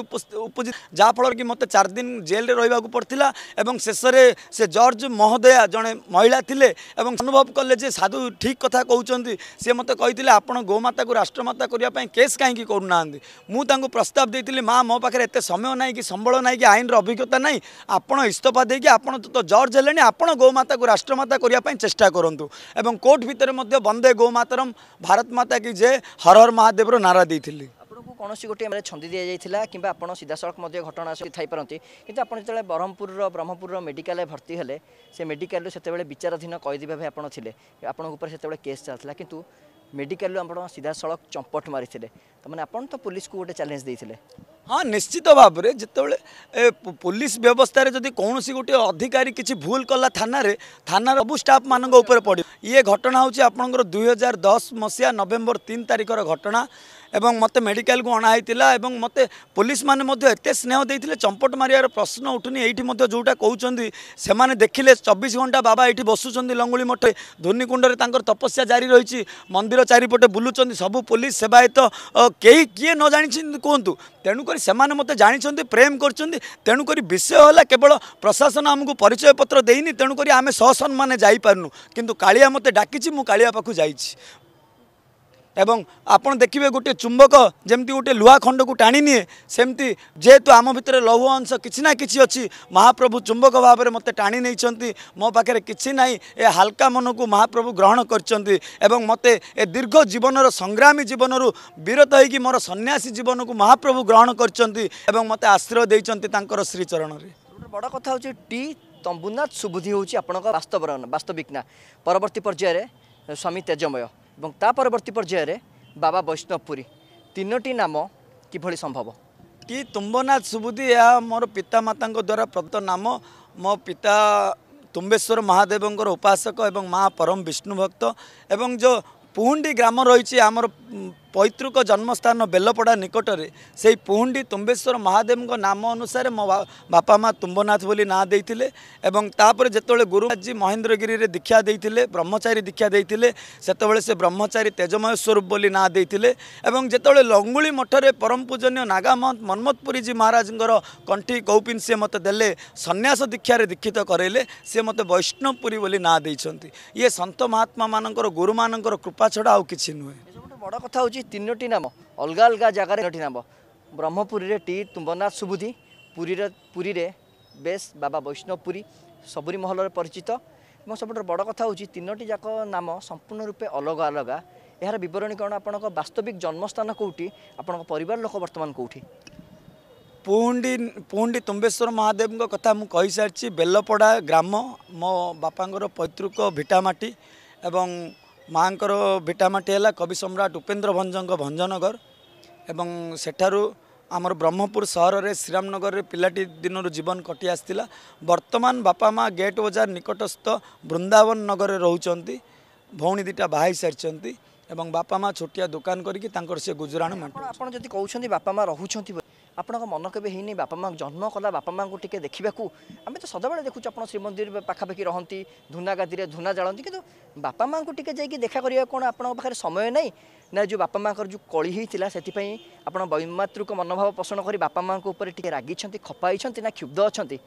ଉପୁଜି ଯାହାଫଳରେ କି ମୋତେ ଚାରି ଦିନ ଜେଲ୍ରେ ରହିବାକୁ ପଡ଼ିଥିଲା ଏବଂ ଶେଷରେ ସେ ଜର୍ଜ ମହୋଦୟା ଜଣେ ମହିଳା ଥିଲେ ଏବଂ ଅନୁଭବ କଲେ ଯେ ସାଧୁ ଠିକ୍ କଥା କହୁଛନ୍ତି ସେ ମୋତେ କହିଥିଲେ ଆପଣ ଗୋମାତାକୁ ରାଷ୍ଟ୍ରମାତା କରିବା ପାଇଁ କେସ୍ କାହିଁକି କରୁନାହାନ୍ତି ମୁଁ ତାଙ୍କୁ ପ୍ରସ୍ତାବ ଦେଇଥିଲି ମା ମୋ ପାଖରେ ଏତେ ସମୟ ନାହିଁ କି ସମ୍ବଳ ନାହିଁ କି ଆଇନର ଅଭିଜ୍ଞତା ନାହିଁ ଆପଣ ଇସ୍ତଫା ଦେଇକି ଆପଣ ତ ଜର୍ଜ ହେଲେଣି ଆପଣ ଗୋମାତାକୁ ରାଷ୍ଟ୍ରମାତା କରିବା ପାଇଁ ଚେଷ୍ଟା କରନ୍ତୁ ଏବଂ କୋର୍ଟ ଭିତରେ ମଧ୍ୟ ବନ୍ଦେ ଗୋମାତାରମ ଭାରତ ମାତା କି ଯେ ହର ହର ମହାଦେବର ନାରା ଦେଇଥିଲି ଆପଣଙ୍କୁ କୌଣସି ଗୋଟିଏ ଛନ୍ଦି ଦିଆଯାଇଥିଲା କିମ୍ବା ଆପଣ ସିଧାସଳଖ ମଧ୍ୟ ଘଟଣା ସହିତ ଥାଇପାରନ୍ତି କିନ୍ତୁ ଆପଣ ଯେତେବେଳେ ବ୍ରହ୍ମପୁରର ବ୍ରହ୍ମପୁରର ମେଡ଼ିକାଲରେ ଭର୍ତ୍ତି ହେଲେ ସେ ମେଡ଼ିକାଲରୁ ସେତେବେଳେ ବିଚାରାଧୀନ କଏଦୀ ଭାବେ ଆପଣ ଥିଲେ ଆପଣଙ୍କ ଉପରେ ସେତେବେଳେ କେସ୍ ଚାଲିଥିଲା କିନ୍ତୁ ମେଡ଼ିକାଲରୁ ଆପଣ ସିଧାସଳଖ ଚମ୍ପଟ ମାରିଥିଲେ ତାମାନେ ଆପଣ ତ ପୋଲିସକୁ ଗୋଟେ ଚ୍ୟାଲେଞ୍ଜ ଦେଇଥିଲେ ହଁ ନିଶ୍ଚିତ ଭାବରେ ଯେତେବେଳେ ପୋଲିସ ବ୍ୟବସ୍ଥାରେ ଯଦି କୌଣସି ଗୋଟିଏ ଅଧିକାରୀ କିଛି ଭୁଲ କଲା ଥାନାରେ ଥାନାର ସବୁ ଷ୍ଟାଫ୍ମାନଙ୍କ ଉପରେ ପଡ଼ିବ ଇଏ ଘଟଣା ହେଉଛି ଆପଣଙ୍କର ଦୁଇହଜାର ଦଶ ମସିହା ନଭେମ୍ବର ତିନି ତାରିଖର ଘଟଣା एवं मत मेडिकल कु अनाइला पिस स्नेह स्नेहदिले चम्पट मर प्रश्न उठु नि एउटा कि देखिले चबिस घंटा बाबा एसुन चाहिँ लंगुली मठे धोनिकुण्डले तर तपस्या जारी रहि मन्दिर चारिपटे बुलुन्छ सबै पोलिस सवायत केही कि नजाने कुहु तेणुकरी मते जाने प्रेम गरिन्छ विषय होला केवल प्रशासन आमुक परिचय पत्र तेणुकरी आमे ससन् जाइपारु क काो डाकि म काु ଏବଂ ଆପଣ ଦେଖିବେ ଗୋଟିଏ ଚୁମ୍ବକ ଯେମିତି ଗୋଟିଏ ଲୁହା ଖଣ୍ଡକୁ ଟାଣିନିଏ ସେମିତି ଯେହେତୁ ଆମ ଭିତରେ ଲୌହ ଅଂଶ କିଛି ନା କିଛି ଅଛି ମହାପ୍ରଭୁ ଚୁମ୍ବକ ଭାବରେ ମୋତେ ଟାଣି ନେଇଛନ୍ତି ମୋ ପାଖରେ କିଛି ନାହିଁ ଏ ହାଲକା ମନକୁ ମହାପ୍ରଭୁ ଗ୍ରହଣ କରିଛନ୍ତି ଏବଂ ମୋତେ ଏ ଦୀର୍ଘ ଜୀବନର ସଂଗ୍ରାମୀ ଜୀବନରୁ ବିରତ ହୋଇକି ମୋର ସନ୍ନ୍ୟାସୀ ଜୀବନକୁ ମହାପ୍ରଭୁ ଗ୍ରହଣ କରିଛନ୍ତି ଏବଂ ମୋତେ ଆଶ୍ରୟ ଦେଇଛନ୍ତି ତାଙ୍କର ଶ୍ରୀଚରଣରେ ବଡ଼ କଥା ହେଉଛି ଟି ତମ୍ବୁନାଥ ସୁବୁଧି ହେଉଛି ଆପଣଙ୍କ ବାସ୍ତବର ବାସ୍ତବିକ ନା ପରବର୍ତ୍ତୀ ପର୍ଯ୍ୟାୟରେ ସ୍ୱାମୀ ତେଜମୟ ଏବଂ ତା ପରବର୍ତ୍ତୀ ପର୍ଯ୍ୟାୟରେ ବାବା ବୈଷ୍ଣବପୁରୀ ତିନୋଟି ନାମ କିଭଳି ସମ୍ଭବ କି ତୁମ୍ବନାଥ ସୁବୁଦ୍ଧି ଏହା ମୋର ପିତାମାତାଙ୍କ ଦ୍ୱାରା ପ୍ରଦତ୍ତ ନାମ ମୋ ପିତା ତୁମ୍ବେଶ୍ୱର ମହାଦେବଙ୍କର ଉପାସକ ଏବଂ ମା' ପରମ ବିଷ୍ଣୁ ଭକ୍ତ ଏବଂ ଯେଉଁ ପୁହୁଣ୍ଡି ଗ୍ରାମ ରହିଛି ଆମର ପୈତୃକ ଜନ୍ମସ୍ଥାନ ବେଲପଡ଼ା ନିକଟରେ ସେହି ପୁହୁଣ୍ଡି ତୁମ୍ବେଶ୍ୱର ମହାଦେବଙ୍କ ନାମ ଅନୁସାରେ ମୋ ବାପା ମାଆ ତୁମ୍ବନାଥ ବୋଲି ନାଁ ଦେଇଥିଲେ ଏବଂ ତାପରେ ଯେତେବେଳେ ଗୁରୁ ଆଜି ମହେନ୍ଦ୍ରଗିରିରେ ଦୀକ୍ଷା ଦେଇଥିଲେ ବ୍ରହ୍ମଚାରୀ ଦୀକ୍ଷା ଦେଇଥିଲେ ସେତେବେଳେ ସେ ବ୍ରହ୍ମଚାରୀ ତେଜମୟ ସ୍ୱରୂପ ବୋଲି ନାଁ ଦେଇଥିଲେ ଏବଂ ଯେତେବେଳେ ଲଙ୍ଗୁଳି ମଠରେ ପରମ ପୂଜନୀୟ ନାଗାମହନ୍ତ ମନ୍ମତପୁରୀଜୀ ମହାରାଜଙ୍କର କଣ୍ଠି କୌପିନ ସିଏ ମୋତେ ଦେଲେ ସନ୍ନ୍ୟାସ ଦୀକ୍ଷାରେ ଦୀକ୍ଷିତ କରେଇଲେ ସିଏ ମୋତେ ବୈଷ୍ଣବପୁରୀ ବୋଲି ନାଁ ଦେଇଛନ୍ତି ଇଏ ସନ୍ଥ ମହାତ୍ମାମାନଙ୍କର ଗୁରୁମାନଙ୍କର କୃପା ଛଡ଼ା ଆଉ କିଛି ନୁହେଁ ବଡ଼ କଥା ହେଉଛି ତିନୋଟି ନାମ ଅଲଗା ଅଲଗା ଜାଗାରେ ତିନୋଟି ନାମ ବ୍ରହ୍ମପୁରୀରେ ଟି ତୁମ୍ବନାଥ ସୁବୁଧି ପୁରୀରେ ପୁରୀରେ ବେଶ ବାବା ବୈଷ୍ଣବପୁରୀ ସବୁରୀ ମହଲରେ ପରିଚିତ ଏବଂ ସବୁଠାରୁ ବଡ଼ କଥା ହେଉଛି ତିନୋଟି ଯାକ ନାମ ସମ୍ପୂର୍ଣ୍ଣ ରୂପେ ଅଲଗା ଅଲଗା ଏହାର ବିବରଣୀ କ'ଣ ଆପଣଙ୍କ ବାସ୍ତବିକ ଜନ୍ମସ୍ଥାନ କେଉଁଠି ଆପଣଙ୍କ ପରିବାର ଲୋକ ବର୍ତ୍ତମାନ କେଉଁଠି ପୁହୁଣ୍ଡି ପୁହୁଣ୍ଡି ତୁମ୍ବେଶ୍ୱର ମହାଦେବଙ୍କ କଥା ମୁଁ କହିସାରିଛି ବେଲପଡ଼ା ଗ୍ରାମ ମୋ ବାପାଙ୍କର ପୈତୃକ ଭିଟାମାଟି ଏବଂ ମାଆଙ୍କର ଭିଟାମାଟି ହେଲା କବି ସମ୍ରାଟ ଉପେନ୍ଦ୍ର ଭଞ୍ଜଙ୍କ ଭଞ୍ଜନଗର ଏବଂ ସେଠାରୁ ଆମର ବ୍ରହ୍ମପୁର ସହରରେ ଶ୍ରୀରାମନଗରରେ ପିଲାଟି ଦିନରୁ ଜୀବନ କଟି ଆସିଥିଲା ବର୍ତ୍ତମାନ ବାପା ମାଆ ଗେଟ୍ ବଜାର ନିକଟସ୍ଥ ବୃନ୍ଦାବନ ନଗରରେ ରହୁଛନ୍ତି ଭଉଣୀ ଦୁଇଟା ବାହା ହେଇସାରିଛନ୍ତି ଏବଂ ବାପା ମାଆ ଛୋଟିଆ ଦୋକାନ କରିକି ତାଙ୍କର ସେ ଗୁଜୁରାଣ ମାଟ ଆପଣ ଯଦି କହୁଛନ୍ତି ବାପା ମାଆ ରହୁଛନ୍ତି আপনার মন কেবে হয়নি বাপা মা জন্ম কলা বাপা মা টিকি দেখা আমি তো সদাবেলে দেখুছ আপনার শ্রীমন্দির পাখাপাখি রহতি ধূনা গাদিরে ধূনা জাঁতি কিন্তু বাপা মা টিকি যাই দেখা করা কোণ আপনার পাখে সময় নাই না যে বাপা মাঙ্কর যে কলি হয়েছিল সেপাই আপনার বৈমাতৃক মনোভাব পোষণ করে বাপা মা উপরে টিকি রাগিছেন খপাইছেন না ক্ষুব্ধ অনেক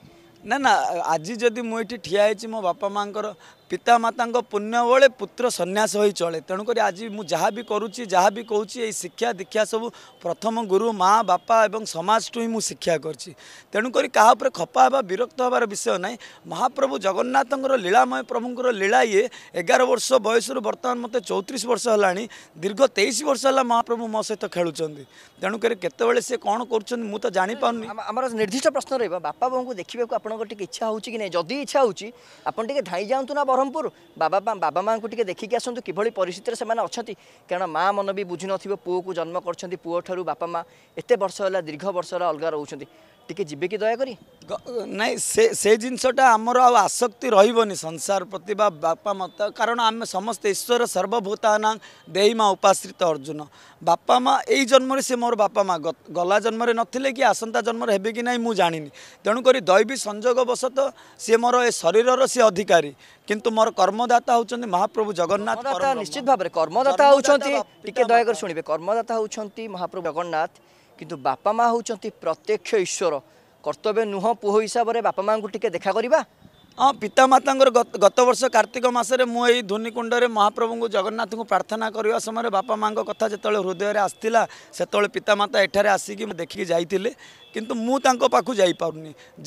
না না আজি যদি মু এটি ঠিয়া হয়েছি মো বাপা মাঙ্কর ପିତାମାତାଙ୍କ ପୁଣ୍ୟବଳେ ପୁତ୍ର ସନ୍ନ୍ୟାସ ହୋଇ ଚଳେ ତେଣୁକରି ଆଜି ମୁଁ ଯାହା ବି କରୁଛି ଯାହା ବି କହୁଛି ଏଇ ଶିକ୍ଷା ଦୀକ୍ଷା ସବୁ ପ୍ରଥମ ଗୁରୁ ମାଆ ବାପା ଏବଂ ସମାଜଠୁ ହିଁ ମୁଁ ଶିକ୍ଷା କରିଛି ତେଣୁକରି କାହା ଉପରେ ଖପା ହେବା ବିରକ୍ତ ହେବାର ବିଷୟ ନାହିଁ ମହାପ୍ରଭୁ ଜଗନ୍ନାଥଙ୍କର ଲୀଳାମୟ ପ୍ରଭୁଙ୍କର ଲୀଳା ଇଏ ଏଗାର ବର୍ଷ ବୟସରୁ ବର୍ତ୍ତମାନ ମୋତେ ଚଉତିରିଶ ବର୍ଷ ହେଲାଣି ଦୀର୍ଘ ତେଇଶ ବର୍ଷ ହେଲା ମହାପ୍ରଭୁ ମୋ ସହିତ ଖେଳୁଛନ୍ତି ତେଣୁକରି କେତେବେଳେ ସେ କ'ଣ କରୁଛନ୍ତି ମୁଁ ତ ଜାଣିପାରୁନି ଆମର ନିର୍ଦ୍ଦିଷ୍ଟ ପ୍ରଶ୍ନ ରହିବ ବାପା ବୋଉଙ୍କୁ ଦେଖିବାକୁ ଆପଣଙ୍କର ଟିକେ ଇଚ୍ଛା ହେଉଛି କି ନାହିଁ ଯଦି ଇଚ୍ଛା ହେଉଛି ଆପଣ ଟିକେ ଧାଇଁ ଯାଆନ୍ତୁ ନା ବ୍ରହ୍ମପୁର ବାବା ମା ବାବା ମା'ଙ୍କୁ ଟିକେ ଦେଖିକି ଆସନ୍ତୁ କିଭଳି ପରିସ୍ଥିତିରେ ସେମାନେ ଅଛନ୍ତି କାରଣ ମାଆ ମନ ବି ବୁଝୁନଥିବ ପୁଅକୁ ଜନ୍ମ କରିଛନ୍ତି ପୁଅଠାରୁ ବାପା ମା' ଏତେ ବର୍ଷ ହେଲା ଦୀର୍ଘ ବର୍ଷ ହେଲା ଅଲଗା ରହୁଛନ୍ତି ଟିକେ ଯିବେ କି ଦୟାକରି ନାଇଁ ସେ ସେ ଜିନିଷଟା ଆମର ଆଉ ଆସକ୍ତି ରହିବନି ସଂସାର ପ୍ରତି ବା ବାପା ମାତା କାରଣ ଆମେ ସମସ୍ତେ ଈଶ୍ୱର ସର୍ବଭୂତାନା ଦେଇମା ଉପାଶ୍ରିତ ଅର୍ଜୁନ ବାପା ମା' ଏଇ ଜନ୍ମରେ ସେ ମୋର ବାପା ମା' ଗଲା ଜନ୍ମରେ ନଥିଲେ କି ଆସନ୍ତା ଜନ୍ମରେ ହେବେ କି ନାହିଁ ମୁଁ ଜାଣିନି ତେଣୁକରି ଦୈବୀ ସଂଯୋଗ ବଶତଃ ସିଏ ମୋର ଏ ଶରୀରର ସିଏ ଅଧିକାରୀ କିନ୍ତୁ ମୋର କର୍ମଦାତା ହେଉଛନ୍ତି ମହାପ୍ରଭୁ ଜଗନ୍ନାଥ ନିଶ୍ଚିତ ଭାବରେ କର୍ମଦାତା ହେଉଛନ୍ତି ଟିକେ ଦୟାକରି ଶୁଣିବେ କର୍ମଦାତା ହେଉଛନ୍ତି ମହାପ୍ରଭୁ ଜଗନ୍ନାଥ କିନ୍ତୁ ବାପା ମାଆ ହେଉଛନ୍ତି ପ୍ରତ୍ୟକ୍ଷ ଈଶ୍ୱର କର୍ତ୍ତବ୍ୟ ନୁହଁ ପୁଅ ହିସାବରେ ବାପା ମାଆଙ୍କୁ ଟିକେ ଦେଖା କରିବା ହଁ ପିତାମାତାଙ୍କର ଗତ ବର୍ଷ କାର୍ତ୍ତିକ ମାସରେ ମୁଁ ଏଇ ଧୂନିକୁଣ୍ଡରେ ମହାପ୍ରଭୁଙ୍କୁ ଜଗନ୍ନାଥଙ୍କୁ ପ୍ରାର୍ଥନା କରିବା ସମୟରେ ବାପା ମାଆଙ୍କ କଥା ଯେତେବେଳେ ହୃଦୟରେ ଆସିଥିଲା ସେତେବେଳେ ପିତାମାତା ଏଠାରେ ଆସିକି ଦେଖିକି ଯାଇଥିଲେ किन म पाइप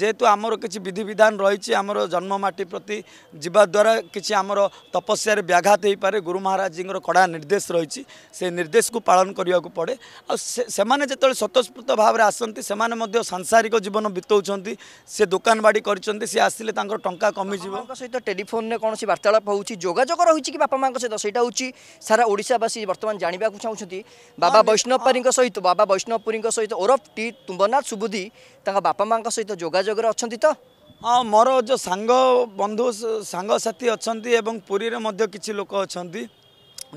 जे आम विधिर जन्ममा कि आम तपस्यार व्याघात गुरु महाराजी कडा निर्देशन पढे आउने जति बेला सतोस्फत भएर आसँग सांसारिक जीवन बिताउँछ सि दोकानडी गरिन्छ सि आसे तर कमी कमिजी सहित टेलेफोन कसरी वार्तालापजग र बापामा सहित सही सारा ओडावासी बर्तमा जाँदाखेरि चाहन्छ बाबा वैष्णव सहित बाबा वैष्णवपुर सहित ओरफ टी तुम्बनाथ ବୁଦ୍ଧି ତାଙ୍କ ବାପା ମାଆଙ୍କ ସହିତ ଯୋଗାଯୋଗରେ ଅଛନ୍ତି ତ ହଁ ମୋର ଯେଉଁ ସାଙ୍ଗ ବନ୍ଧୁ ସାଙ୍ଗସାଥି ଅଛନ୍ତି ଏବଂ ପୁରୀରେ ମଧ୍ୟ କିଛି ଲୋକ ଅଛନ୍ତି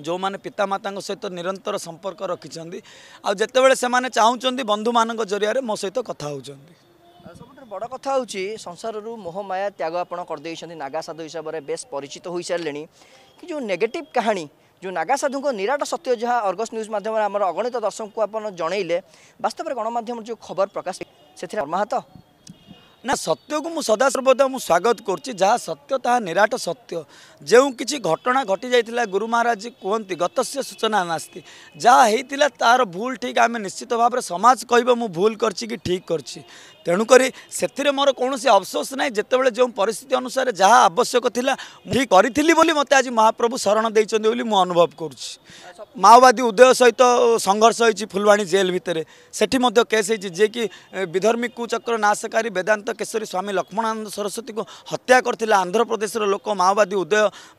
ଯେଉଁମାନେ ପିତାମାତାଙ୍କ ସହିତ ନିରନ୍ତର ସମ୍ପର୍କ ରଖିଛନ୍ତି ଆଉ ଯେତେବେଳେ ସେମାନେ ଚାହୁଁଛନ୍ତି ବନ୍ଧୁମାନଙ୍କ ଜରିଆରେ ମୋ ସହିତ କଥା ହେଉଛନ୍ତି ସବୁଠାରୁ ବଡ଼ କଥା ହେଉଛି ସଂସାରରୁ ମୋହ ମାୟା ତ୍ୟାଗ ଆପଣ କରିଦେଇଛନ୍ତି ନାଗା ସାଧୁ ହିସାବରେ ବେଶ୍ ପରିଚିତ ହୋଇସାରିଲେଣି କି ଯେଉଁ ନେଗେଟିଭ୍ କାହାଣୀ ଯେଉଁ ନାଗାସାଧୁଙ୍କ ନିରାଟ ସତ୍ୟ ଯାହା ଅର୍ଗସ ନ୍ୟୁଜ୍ ମାଧ୍ୟମରେ ଆମର ଅଗଣିତ ଦର୍ଶକଙ୍କୁ ଆପଣ ଜଣେଇଲେ ବାସ୍ତବରେ ଗଣମାଧ୍ୟମର ଯେଉଁ ଖବର ପ୍ରକାଶ ସେଥିରେ ଅର୍ମାହାତ ନା ସତ୍ୟକୁ ମୁଁ ସଦାସର୍ବଦା ମୁଁ ସ୍ୱାଗତ କରୁଛି ଯାହା ସତ୍ୟ ତାହା ନିରାଟ ସତ୍ୟ ଯେଉଁ କିଛି ଘଟଣା ଘଟିଯାଇଥିଲା ଗୁରୁ ମହାରାଜ କୁହନ୍ତି ଗତସ୍ୟ ସୂଚନା ନାସ୍ତି ଯାହା ହେଇଥିଲା ତାର ଭୁଲ ଠିକ୍ ଆମେ ନିଶ୍ଚିତ ଭାବରେ ସମାଜ କହିବ ମୁଁ ଭୁଲ କରିଛି କି ଠିକ୍ କରିଛି ତେଣୁକରି ସେଥିରେ ମୋର କୌଣସି ଅଫସୋସ୍ ନାହିଁ ଯେତେବେଳେ ଯେଉଁ ପରିସ୍ଥିତି ଅନୁସାରେ ଯାହା ଆବଶ୍ୟକ ଥିଲା ମୁଁ କରିଥିଲି ବୋଲି ମୋତେ ଆଜି ମହାପ୍ରଭୁ ଶରଣ ଦେଇଛନ୍ତି ବୋଲି ମୁଁ ଅନୁଭବ କରୁଛି ମାଓବାଦୀ ଉଦୟ ସହିତ ସଂଘର୍ଷ ହୋଇଛି ଫୁଲବାଣୀ ଜେଲ୍ ଭିତରେ ସେଠି ମଧ୍ୟ କେସ୍ ହୋଇଛି ଯିଏକି ବିଧର୍ମୀ କୁଚକ୍ର ନାଶକାରୀ ବେଦାନ୍ତ କେଶରୀ ସ୍ୱାମୀ ଲକ୍ଷ୍ମଣାନନ୍ଦ ସରସ୍ୱତୀଙ୍କୁ ହତ୍ୟା କରିଥିଲେ ଆନ୍ଧ୍ରପ୍ରଦେଶର ଲୋକ ମାଓବାଦୀ ଉଦୟ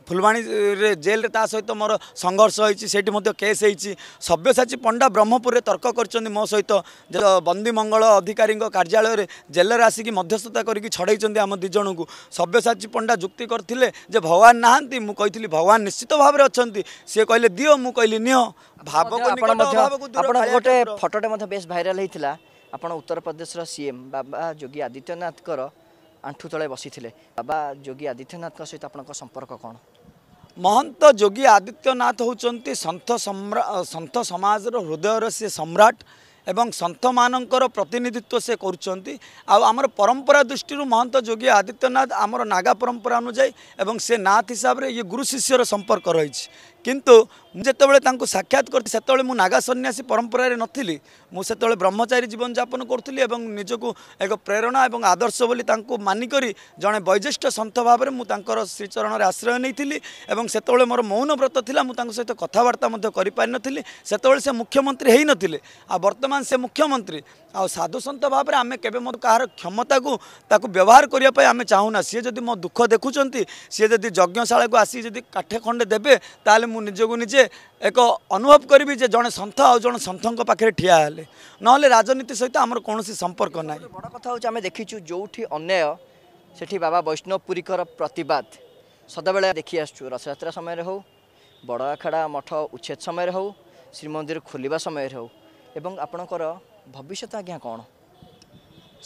ଫୁଲବାଣୀରେ ଜେଲ୍ରେ ତା ସହିତ ମୋର ସଂଘର୍ଷ ହୋଇଛି ସେଇଠି ମଧ୍ୟ କେସ୍ ହୋଇଛି ସବ୍ୟସାଚୀ ପଣ୍ଡା ବ୍ରହ୍ମପୁରରେ ତର୍କ କରିଛନ୍ତି ମୋ ସହିତ ଯେ ବନ୍ଦୀ ମଙ୍ଗଳ ଅଧିକାରୀଙ୍କ କାର୍ଯ୍ୟାଳୟରେ ଜେଲ୍ରେ ଆସିକି ମଧ୍ୟସ୍ଥତା କରିକି ଛଡ଼େଇଛନ୍ତି ଆମ ଦୁଇ ଜଣଙ୍କୁ ସବ୍ୟସାଚୀ ପଣ୍ଡା ଯୁକ୍ତି କରିଥିଲେ ଯେ ଭଗବାନ ନାହାନ୍ତି ମୁଁ କହିଥିଲି ଭଗବାନ ନିଶ୍ଚିତ ଭାବରେ ଅଛନ୍ତି ସିଏ କହିଲେ ଦିଅ ମୁଁ କହିଲି ଅନ୍ୟ ଗୋଟେ ଫଟୋଟେ ମଧ୍ୟ ବେଶ ଭାଇରାଲ ହେଇଥିଲା ଆପଣ ଉତ୍ତରପ୍ରଦେଶର ସିଏମ୍ ବାବା ଯୋଗୀ ଆଦିତ୍ୟନାଥଙ୍କର ଆଣ୍ଠୁ ତଳେ ବସିଥିଲେ ବାବା ଯୋଗୀ ଆଦିତ୍ୟନାଥଙ୍କ ସହିତ ଆପଣଙ୍କ ସମ୍ପର୍କ କ'ଣ ମହନ୍ତ ଯୋଗୀ ଆଦିତ୍ୟନାଥ ହେଉଛନ୍ତି ସନ୍ଥ ସମ୍ରା ସନ୍ଥ ସମାଜର ହୃଦୟର ସେ ସମ୍ରାଟ ଏବଂ ସନ୍ଥମାନଙ୍କର ପ୍ରତିନିଧିତ୍ୱ ସେ କରୁଛନ୍ତି ଆଉ ଆମର ପରମ୍ପରା ଦୃଷ୍ଟିରୁ ମହନ୍ତ ଯୋଗୀ ଆଦିତ୍ୟନାଥ ଆମର ନାଗା ପରମ୍ପରା ଅନୁଯାୟୀ ଏବଂ ସେ ନାଥ ହିସାବରେ ଇଏ ଗୁରୁ ଶିଷ୍ୟର ସମ୍ପର୍କ ରହିଛି କିନ୍ତୁ ଯେତେବେଳେ ତାଙ୍କୁ ସାକ୍ଷାତ କରିଥିଲି ସେତେବେଳେ ମୁଁ ନାଗା ସନ୍ନ୍ୟାସୀ ପରମ୍ପରାରେ ନଥିଲି ମୁଁ ସେତେବେଳେ ବ୍ରହ୍ମଚାରୀ ଜୀବନଯାପନ କରୁଥିଲି ଏବଂ ନିଜକୁ ଏକ ପ୍ରେରଣା ଏବଂ ଆଦର୍ଶ ବୋଲି ତାଙ୍କୁ ମାନିକରି ଜଣେ ବୈଜ୍ୟେଷ୍ଠ ସନ୍ଥ ଭାବରେ ମୁଁ ତାଙ୍କର ଶ୍ରୀଚରଣରେ ଆଶ୍ରୟ ନେଇଥିଲି ଏବଂ ସେତେବେଳେ ମୋର ମୌନବ୍ରତ ଥିଲା ମୁଁ ତାଙ୍କ ସହିତ କଥାବାର୍ତ୍ତା ମଧ୍ୟ କରିପାରିନଥିଲି ସେତେବେଳେ ସେ ମୁଖ୍ୟମନ୍ତ୍ରୀ ହୋଇନଥିଲେ ଆଉ ବର୍ତ୍ତମାନ ସେ ମୁଖ୍ୟମନ୍ତ୍ରୀ ଆଉ ସାଧୁସନ୍ଥ ଭାବରେ ଆମେ କେବେ ମୋ କାହାର କ୍ଷମତାକୁ ତାକୁ ବ୍ୟବହାର କରିବା ପାଇଁ ଆମେ ଚାହୁଁନା ସିଏ ଯଦି ମୋ ଦୁଃଖ ଦେଖୁଛନ୍ତି ସିଏ ଯଦି ଯଜ୍ଞଶାଳାକୁ ଆସି ଯଦି କାଠେ ଖଣ୍ଡେ ଦେବେ ତାହେଲେ ମୁଁ ନିଜକୁ ନିଜେ ଏକ ଅନୁଭବ କରିବି ଯେ ଜଣେ ସନ୍ଥ ଆଉ ଜଣେ ସନ୍ଥଙ୍କ ପାଖରେ ଠିଆ ହେଲେ ନହେଲେ ରାଜନୀତି ସହିତ ଆମର କୌଣସି ସମ୍ପର୍କ ନାହିଁ ବଡ଼ କଥା ହେଉଛି ଆମେ ଦେଖିଛୁ ଯେଉଁଠି ଅନ୍ୟାୟ ସେଠି ବାବା ବୈଷ୍ଣବପୁରୀଙ୍କର ପ୍ରତିବାଦ ସଦାବେଳେ ଦେଖି ଆସୁଛୁ ରଥଯାତ୍ରା ସମୟରେ ହେଉ ବଡ଼ ଆଖଡ଼ା ମଠ ଉଚ୍ଛେଦ ସମୟରେ ହେଉ ଶ୍ରୀମନ୍ଦିର ଖୋଲିବା ସମୟରେ ହେଉ ଏବଂ ଆପଣଙ୍କର ଭବିଷ୍ୟତ ଆଜ୍ଞା କ'ଣ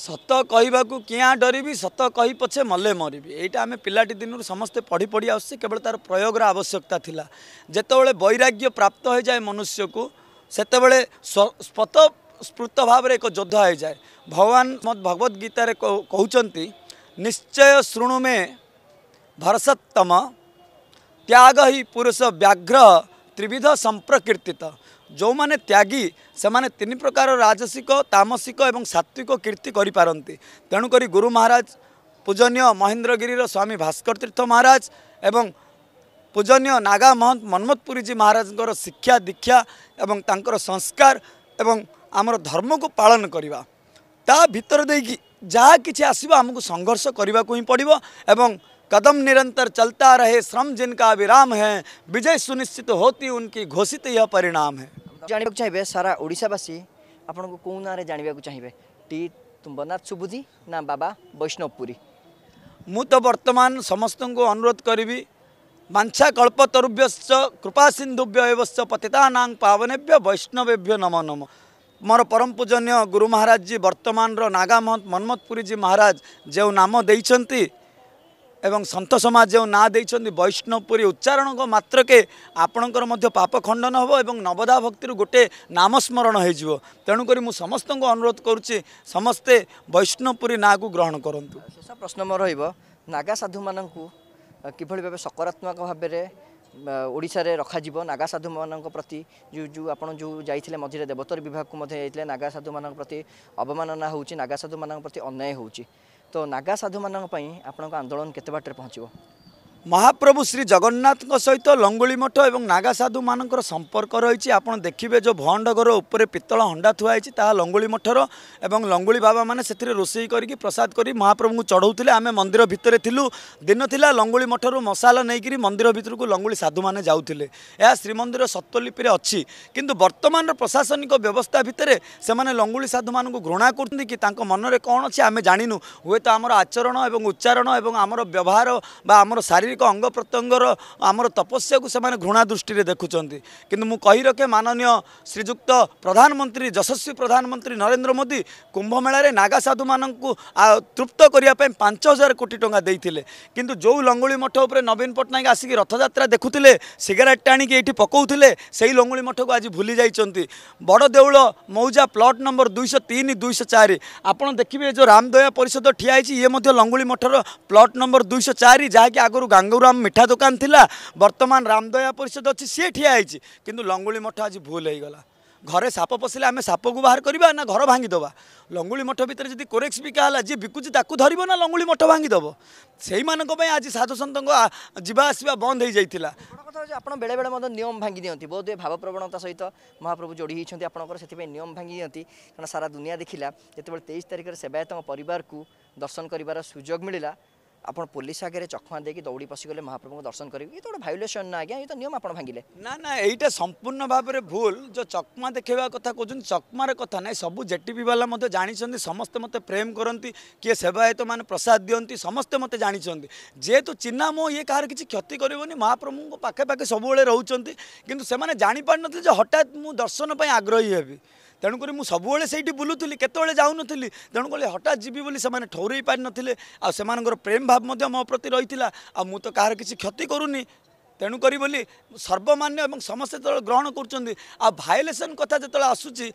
ସତ କହିବାକୁ କିଆଁ ଡରିବି ସତ କହି ପଛେ ମଲେ ମରିବି ଏଇଟା ଆମେ ପିଲାଟି ଦିନରୁ ସମସ୍ତେ ପଢ଼ି ପଢ଼ି ଆସୁଛି କେବଳ ତା'ର ପ୍ରୟୋଗର ଆବଶ୍ୟକତା ଥିଲା ଯେତେବେଳେ ବୈରାଗ୍ୟ ପ୍ରାପ୍ତ ହୋଇଯାଏ ମନୁଷ୍ୟକୁ ସେତେବେଳେ ସ୍ପତସ୍ଫୁତ ଭାବରେ ଏକ ଯୋଦ୍ଧା ହୋଇଯାଏ ଭଗବାନ ମତ ଭଗବଦ୍ ଗୀତାରେ କହୁଛନ୍ତି ନିଶ୍ଚୟ ଶୃଣୁମେ ଭରସତ୍ତମ ତ୍ୟାଗ ହିଁ ପୁରୁଷ ବ୍ୟାଘ୍ର ତ୍ରିବିଧ ସମ୍ପ୍ରକୀର୍ତ୍ତିତ ଯେଉଁମାନେ ତ୍ୟାଗୀ ସେମାନେ ତିନି ପ୍ରକାର ରାଜସିକ ତାମସିକ ଏବଂ ସାତ୍ୱିକ କୀର୍ତ୍ତି କରିପାରନ୍ତି ତେଣୁକରି ଗୁରୁ ମହାରାଜ ପୂଜନୀୟ ମହେନ୍ଦ୍ରଗିରିର ସ୍ୱାମୀ ଭାସ୍କର ତୀର୍ଥ ମହାରାଜ ଏବଂ ପୂଜନୀୟ ନାଗା ମହନ୍ତ ମନ୍ମଥପୁରୀଜୀ ମହାରାଜଙ୍କର ଶିକ୍ଷା ଦୀକ୍ଷା ଏବଂ ତାଙ୍କର ସଂସ୍କାର ଏବଂ ଆମର ଧର୍ମକୁ ପାଳନ କରିବା ତା ଭିତରେ ଦେଇକି ଯାହା କିଛି ଆସିବ ଆମକୁ ସଂଘର୍ଷ କରିବାକୁ ହିଁ ପଡ଼ିବ ଏବଂ कदम निरंतर चलता रहे श्रम जिनका विराम है विजय सुनिश्चित होती उनकी घोषित यह परिणाम है जानवाक चाहिए सारा ओडावासी आपण को ना जानवाक चाहिए टी तुम्बनाथ सुबुधि ना बाबा वैष्णवपुरी तो बर्तमान समस्त को अनुरोध करी मांछा कल्पतरुभ्य कृपा सिंधुभ्य पतिता पतितानांग पावनेभ्य वैष्णवेभ्य नम नम मोर परम पूजन्य गुरु महाराज जी वर्तमान ନାଗା महंत ମନ୍ମଥପୁରୀ जी महाराज जो नाम देती ଏବଂ ସନ୍ଥ ସମାଜ ଯେଉଁ ନାଁ ଦେଇଛନ୍ତି ବୈଷ୍ଣବପୁରୀ ଉଚ୍ଚାରଣଙ୍କ ମାତ୍ରକେ ଆପଣଙ୍କର ମଧ୍ୟ ପାପ ଖଣ୍ଡନ ହେବ ଏବଂ ନବଦା ଭକ୍ତିରୁ ଗୋଟେ ନାମସ୍ମରଣ ହୋଇଯିବ ତେଣୁକରି ମୁଁ ସମସ୍ତଙ୍କୁ ଅନୁରୋଧ କରୁଛି ସମସ୍ତେ ବୈଷ୍ଣବପୁରୀ ନାଁକୁ ଗ୍ରହଣ କରନ୍ତୁ ଶେଷ ପ୍ରଶ୍ନ ମୋର ରହିବ ନାଗା ସାଧୁମାନଙ୍କୁ କିଭଳି ଭାବେ ସକାରାତ୍ମକ ଭାବରେ ଓଡ଼ିଶାରେ ରଖାଯିବ ନାଗା ସାଧୁମାନଙ୍କ ପ୍ରତି ଯେଉଁ ଯେଉଁ ଆପଣ ଯେଉଁ ଯାଇଥିଲେ ମଝିରେ ଦେବତର ବିଭାଗକୁ ମଧ୍ୟ ଯାଇଥିଲେ ନାଗା ସାଧୁମାନଙ୍କ ପ୍ରତି ଅବମାନନା ହେଉଛି ନାଗା ସାଧୁମାନଙ୍କ ପ୍ରତି ଅନ୍ୟାୟ ହେଉଛି ତ ନାଗା ସାଧୁମାନଙ୍କ ପାଇଁ ଆପଣଙ୍କ ଆନ୍ଦୋଳନ କେତେ ବାଟରେ ପହଞ୍ଚିବ ମହାପ୍ରଭୁ ଶ୍ରୀ ଜଗନ୍ନାଥଙ୍କ ସହିତ ଲଙ୍ଗୁଳି ମଠ ଏବଂ ନାଗାସାଧୁମାନଙ୍କର ସମ୍ପର୍କ ରହିଛି ଆପଣ ଦେଖିବେ ଯେଉଁ ଭଣ୍ଡଘର ଉପରେ ପିତ୍ତଳ ହଣ୍ଡା ଥୁଆ ହେଇଛି ତାହା ଲଙ୍ଗୁଳି ମଠର ଏବଂ ଲଙ୍ଗୁଳି ବାବାମାନେ ସେଥିରେ ରୋଷେଇ କରିକି ପ୍ରସାଦ କରି ମହାପ୍ରଭୁଙ୍କୁ ଚଢ଼ଉଥିଲେ ଆମେ ମନ୍ଦିର ଭିତରେ ଥିଲୁ ଦିନ ଥିଲା ଲଙ୍ଗୁଳି ମଠରୁ ମସାଲ ନେଇକରି ମନ୍ଦିର ଭିତରକୁ ଲଙ୍ଗୁଳି ସାଧୁମାନେ ଯାଉଥିଲେ ଏହା ଶ୍ରୀମନ୍ଦିର ସତ୍ୱଲିପିରେ ଅଛି କିନ୍ତୁ ବର୍ତ୍ତମାନର ପ୍ରଶାସନିକ ବ୍ୟବସ୍ଥା ଭିତରେ ସେମାନେ ଲଙ୍ଗୁଳି ସାଧୁମାନଙ୍କୁ ଘୃଣା କରୁଛନ୍ତି କି ତାଙ୍କ ମନରେ କ'ଣ ଅଛି ଆମେ ଜାଣିନୁ ହୁଏତ ଆମର ଆଚରଣ ଏବଂ ଉଚ୍ଚାରଣ ଏବଂ ଆମର ବ୍ୟବହାର ବା ଆମର ଶାରୀରିକ ଶାରୀରିକ ଅଙ୍ଗ ପ୍ରତ୍ୟଙ୍ଗର ଆମର ତପସ୍ୟାକୁ ସେମାନେ ଘୃଣା ଦୃଷ୍ଟିରେ ଦେଖୁଛନ୍ତି କିନ୍ତୁ ମୁଁ କହି ରଖେ ମାନନୀୟ ଶ୍ରୀଯୁକ୍ତ ପ୍ରଧାନମନ୍ତ୍ରୀ ଯଶସ୍ୱୀ ପ୍ରଧାନମନ୍ତ୍ରୀ ନରେନ୍ଦ୍ର ମୋଦି କୁମ୍ଭମେଳାରେ ନାଗା ସାଧୁମାନଙ୍କୁ ତୃପ୍ତ କରିବା ପାଇଁ ପାଞ୍ଚ ହଜାର କୋଟି ଟଙ୍କା ଦେଇଥିଲେ କିନ୍ତୁ ଯେଉଁ ଲଙ୍ଗୁଳି ମଠ ଉପରେ ନବୀନ ପଟ୍ଟନାୟକ ଆସିକି ରଥଯାତ୍ରା ଦେଖୁଥିଲେ ସିଗାରେଟ୍ ଟାଣିକି ଏଇଠି ପକାଉଥିଲେ ସେଇ ଲଙ୍ଗୁଳି ମଠକୁ ଆଜି ଭୁଲି ଯାଇଛନ୍ତି ବଡ଼ ଦେଉଳ ମୌଜା ପ୍ଲଟ୍ ନମ୍ବର ଦୁଇଶହ ତିନି ଦୁଇଶହ ଚାରି ଆପଣ ଦେଖିବେ ଯେଉଁ ରାମଦୟା ପରିଷଦ ଠିଆ ହେଇଛି ଇଏ ମଧ୍ୟ ଲଙ୍ଗୁଳି ମଠର ପ୍ଲଟ୍ ନମ୍ବର ଦୁଇଶହ ଚାରି ଯାହାକି ଆଗରୁ ଗାଙ୍ଗ ँगुरुम मिठा थिला वर्तमान रामदया परिषद अलिक सेठी ठिया किन लंगुली मठ आज भुल गला घर साप पसले आपु बाहार घर भागिदेवा लङुली मठ भित्र करेक्स लंगुली धरिना लङुली मठ भाङदेब सही मैले आज साधुसन्तको जुवास बन्द बेले बेला नियम भागिदि बहुत भाव प्रवणता सहित महाप्रभु जोडीहुन्छ आपय नियम भागि कारण सारा दुनियाँ देखि त्यतिस तारिखेर सेवायत को दर्शन गरेर सुज मिला पुलिस आगे चक्मा दौड पसिगले महाप्रभु दर्शन गरे भोलेसन ना आज यो त नियम ना, ना, नै सम्पूर्ण भावर भूल, जो चकमा देखा कथा चक्मा चकमार कथा ना सबै जेटी पिवाला जाने समस्त मते प्रेम कति कि सेवायत म प्रसाद दिे मते जान्छ जे चिना म यहाँ कि क्षति महाप्रभु पाखे पाखे सबुवे रो जापारे हटात दर्शन दर्शनप आग्रही ତେଣୁକରି ମୁଁ ସବୁବେଳେ ସେଇଠି ବୁଲୁଥିଲି କେତେବେଳେ ଯାଉନଥିଲି ତେଣୁ କହିଲେ ହଠାତ୍ ଯିବି ବୋଲି ସେମାନେ ଠୌରେଇ ପାରିନଥିଲେ ଆଉ ସେମାନଙ୍କର ପ୍ରେମ ଭାବ ମଧ୍ୟ ମୋ ପ୍ରତି ରହିଥିଲା ଆଉ ମୁଁ ତ କାହାର କିଛି କ୍ଷତି କରୁନି ତେଣୁକରି ବୋଲି ସର୍ବମାନ୍ୟ ଏବଂ ସମସ୍ତେ ଯେତେବେଳେ ଗ୍ରହଣ କରୁଛନ୍ତି ଆଉ ଭାଇଲେସନ୍ କଥା ଯେତେବେଳେ ଆସୁଛି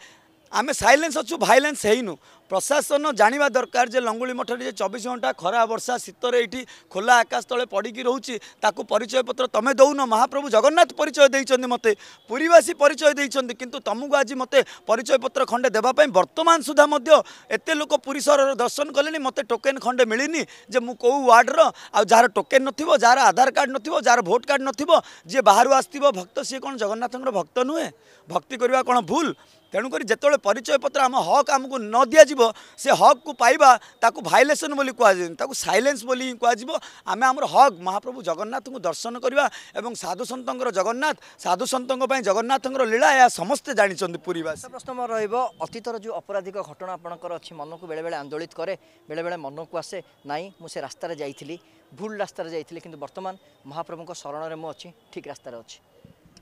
ଆମେ ସାଇଲେନ୍ସ ଅଛୁ ଭାଇଲେନ୍ସ ହେଇନୁ ପ୍ରଶାସନ ଜାଣିବା ଦରକାର ଯେ ଲଙ୍ଗୁଳି ମଠରେ ଯେ ଚବିଶ ଘଣ୍ଟା ଖରା ବର୍ଷା ଶୀତରେ ଏଇଠି ଖୋଲା ଆକାଶ ତଳେ ପଡ଼ିକି ରହୁଛି ତାକୁ ପରିଚୟପତ୍ର ତମେ ଦେଉନ ମହାପ୍ରଭୁ ଜଗନ୍ନାଥ ପରିଚୟ ଦେଇଛନ୍ତି ମୋତେ ପୁରୀବାସୀ ପରିଚୟ ଦେଇଛନ୍ତି କିନ୍ତୁ ତମକୁ ଆଜି ମୋତେ ପରିଚୟପତ୍ର ଖଣ୍ଡେ ଦେବା ପାଇଁ ବର୍ତ୍ତମାନ ସୁଦ୍ଧା ମଧ୍ୟ ଏତେ ଲୋକ ପୁରୀ ସହରର ଦର୍ଶନ କଲେଣି ମୋତେ ଟୋକେନ୍ ଖଣ୍ଡେ ମିଳିନି ଯେ ମୁଁ କେଉଁ ୱାର୍ଡ଼ର ଆଉ ଯାହାର ଟୋକେନ୍ ନଥିବ ଯାହାର ଆଧାର କାର୍ଡ଼ ନଥିବ ଯାହାର ଭୋଟ୍ କାର୍ଡ଼ ନଥିବ ଯିଏ ବାହାରୁ ଆସିଥିବ ଭକ୍ତ ସିଏ କ'ଣ ଜଗନ୍ନାଥଙ୍କର ଭକ୍ତ ନୁହେଁ ଭକ୍ତି କରିବା କ'ଣ ଭୁଲ ତେଣୁକରି ଯେତେବେଳେ ପରିଚୟ ପତ୍ର ଆମ ହକ୍ ଆମକୁ ନ ଦିଆଯିବ ସେ ହକ୍କୁ ପାଇବା ତାକୁ ଭାଇଲେସନ୍ ବୋଲି କୁହାଯିବ ତାକୁ ସାଇଲେନ୍ସ ବୋଲି କୁହାଯିବ ଆମେ ଆମର ହକ୍ ମହାପ୍ରଭୁ ଜଗନ୍ନାଥଙ୍କୁ ଦର୍ଶନ କରିବା ଏବଂ ସାଧୁସନ୍ତଙ୍କର ଜଗନ୍ନାଥ ସାଧୁସନ୍ତଙ୍କ ପାଇଁ ଜଗନ୍ନାଥଙ୍କର ଲୀଳା ଏହା ସମସ୍ତେ ଜାଣିଛନ୍ତି ପୁରୀବାସୀ ପ୍ରଶ୍ନ ମୋର ରହିବ ଅତୀତର ଯେଉଁ ଅପରାଧିକ ଘଟଣା ଆପଣଙ୍କର ଅଛି ମନକୁ ବେଳେବେଳେ ଆନ୍ଦୋଳିତ କରେ ବେଳେବେଳେ ମନକୁ ଆସେ ନାଇଁ ମୁଁ ସେ ରାସ୍ତାରେ ଯାଇଥିଲି ଭୁଲ ରାସ୍ତାରେ ଯାଇଥିଲି କିନ୍ତୁ ବର୍ତ୍ତମାନ ମହାପ୍ରଭୁଙ୍କ ଶରଣରେ ମୁଁ ଅଛି ଠିକ୍ ରାସ୍ତାରେ ଅଛି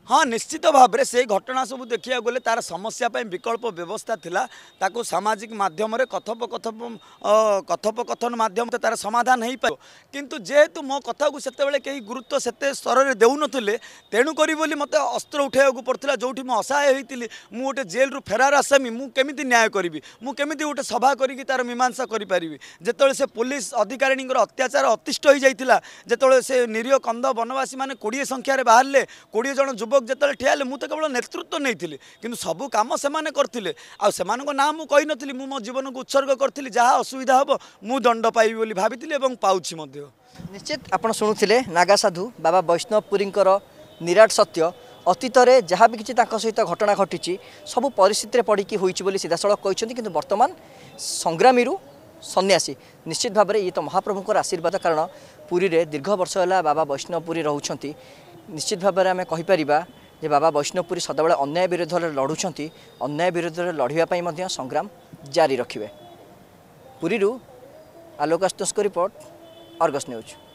ହଁ ନିଶ୍ଚିତ ଭାବରେ ସେଇ ଘଟଣା ସବୁ ଦେଖିବାକୁ ଗଲେ ତାର ସମସ୍ୟା ପାଇଁ ବିକଳ୍ପ ବ୍ୟବସ୍ଥା ଥିଲା ତାକୁ ସାମାଜିକ ମାଧ୍ୟମରେ କଥୋପକଥପ କଥୋପକଥନ ମାଧ୍ୟମରେ ତାର ସମାଧାନ ହେଇପାରିବ କିନ୍ତୁ ଯେହେତୁ ମୋ କଥାକୁ ସେତେବେଳେ କେହି ଗୁରୁତ୍ୱ ସେତେ ସ୍ତରରେ ଦେଉନଥିଲେ ତେଣୁକରି ବୋଲି ମୋତେ ଅସ୍ତ୍ର ଉଠାଇବାକୁ ପଡ଼ୁଥିଲା ଯେଉଁଠି ମୁଁ ଅସହାୟ ହୋଇଥିଲି ମୁଁ ଗୋଟେ ଜେଲ୍ରୁ ଫେରାର ଆସାମି ମୁଁ କେମିତି ନ୍ୟାୟ କରିବି ମୁଁ କେମିତି ଗୋଟେ ସଭା କରିକି ତାର ମୀମାଂସା କରିପାରିବି ଯେତେବେଳେ ସେ ପୋଲିସ ଅଧିକାରୀଙ୍କର ଅତ୍ୟାଚାର ଅତିଷ୍ଠ ହୋଇଯାଇଥିଲା ଯେତେବେଳେ ସେ ନିରୀହ କନ୍ଧ ବନବାସୀମାନେ କୋଡ଼ିଏ ସଂଖ୍ୟାରେ ବାହାରିଲେ କୋଡ଼ିଏ ଜଣ ଯୁବକ ଯୁବକ ଯେତେବେଳେ ଠିଆ ହେଲେ ମୁଁ ତ କେବଳ ନେତୃତ୍ୱ ନେଇଥିଲି କିନ୍ତୁ ସବୁ କାମ ସେମାନେ କରିଥିଲେ ଆଉ ସେମାନଙ୍କ ନାଁ ମୁଁ କହିନଥିଲି ମୁଁ ମୋ ଜୀବନକୁ ଉତ୍ସର୍ଗ କରିଥିଲି ଯାହା ଅସୁବିଧା ହେବ ମୁଁ ଦଣ୍ଡ ପାଇବି ବୋଲି ଭାବିଥିଲି ଏବଂ ପାଉଛି ମଧ୍ୟ ନିଶ୍ଚିତ ଆପଣ ଶୁଣୁଥିଲେ ନାଗା ସାଧୁ ବାବା ବୈଷ୍ଣବ ପୁରୀଙ୍କର ନିରାଟ ସତ୍ୟ ଅତୀତରେ ଯାହା ବି କିଛି ତାଙ୍କ ସହିତ ଘଟଣା ଘଟିଛି ସବୁ ପରିସ୍ଥିତିରେ ପଡ଼ିକି ହୋଇଛି ବୋଲି ସିଧାସଳଖ କହିଛନ୍ତି କିନ୍ତୁ ବର୍ତ୍ତମାନ ସଂଗ୍ରାମୀରୁ ସନ୍ନ୍ୟାସୀ ନିଶ୍ଚିତ ଭାବରେ ଇଏ ତ ମହାପ୍ରଭୁଙ୍କର ଆଶୀର୍ବାଦ କାରଣ ପୁରୀରେ ଦୀର୍ଘ ବର୍ଷ ହେଲା ବାବା ବୈଷ୍ଣବ ପୁରୀ ରହୁଛନ୍ତି ନିଶ୍ଚିତ ଭାବରେ ଆମେ କହିପାରିବା ଯେ ବାବା ବୈଷ୍ଣବପୁରୀ ସଦାବେଳେ ଅନ୍ୟାୟ ବିରୋଧରେ ଲଢ଼ୁଛନ୍ତି ଅନ୍ୟାୟ ବିରୋଧରେ ଲଢ଼ିବା ପାଇଁ ମଧ୍ୟ ସଂଗ୍ରାମ ଜାରି ରଖିବେ ପୁରୀରୁ ଆଲୋକ ଆସ୍ତୋଷଙ୍କ ରିପୋର୍ଟ ଅର୍ଗସ ନ୍ୟୁଜ୍